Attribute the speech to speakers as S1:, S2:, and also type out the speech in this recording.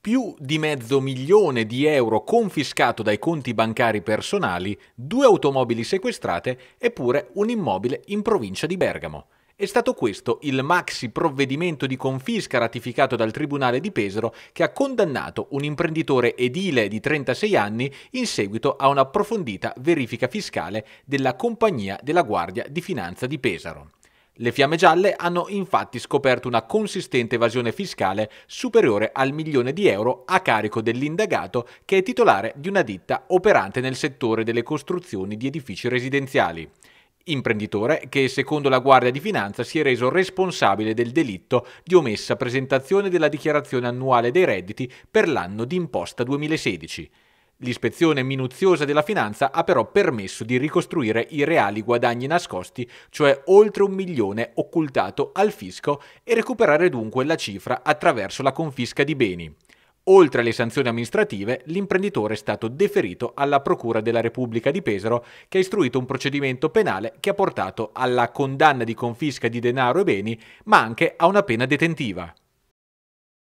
S1: più di mezzo milione di euro confiscato dai conti bancari personali, due automobili sequestrate eppure un immobile in provincia di Bergamo. È stato questo il maxi provvedimento di confisca ratificato dal Tribunale di Pesaro che ha condannato un imprenditore edile di 36 anni in seguito a un'approfondita verifica fiscale della Compagnia della Guardia di Finanza di Pesaro. Le fiamme gialle hanno infatti scoperto una consistente evasione fiscale superiore al milione di euro a carico dell'indagato che è titolare di una ditta operante nel settore delle costruzioni di edifici residenziali. Imprenditore che secondo la Guardia di Finanza si è reso responsabile del delitto di omessa presentazione della dichiarazione annuale dei redditi per l'anno d'imposta 2016. L'ispezione minuziosa della finanza ha però permesso di ricostruire i reali guadagni nascosti, cioè oltre un milione occultato al fisco, e recuperare dunque la cifra attraverso la confisca di beni. Oltre alle sanzioni amministrative, l'imprenditore è stato deferito alla Procura della Repubblica di Pesaro, che ha istruito un procedimento penale che ha portato alla condanna di confisca di denaro e beni, ma anche a una pena detentiva.